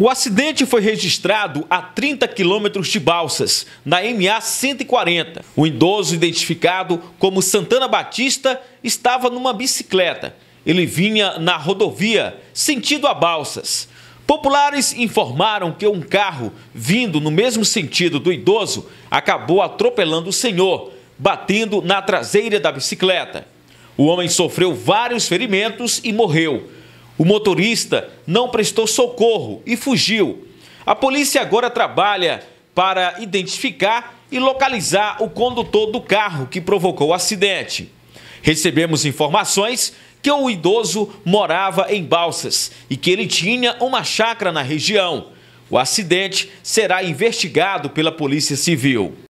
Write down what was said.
O acidente foi registrado a 30 quilômetros de Balsas, na MA 140. O idoso, identificado como Santana Batista, estava numa bicicleta. Ele vinha na rodovia, sentido a Balsas. Populares informaram que um carro, vindo no mesmo sentido do idoso, acabou atropelando o senhor, batendo na traseira da bicicleta. O homem sofreu vários ferimentos e morreu. O motorista não prestou socorro e fugiu. A polícia agora trabalha para identificar e localizar o condutor do carro que provocou o acidente. Recebemos informações que o idoso morava em Balsas e que ele tinha uma chácara na região. O acidente será investigado pela Polícia Civil.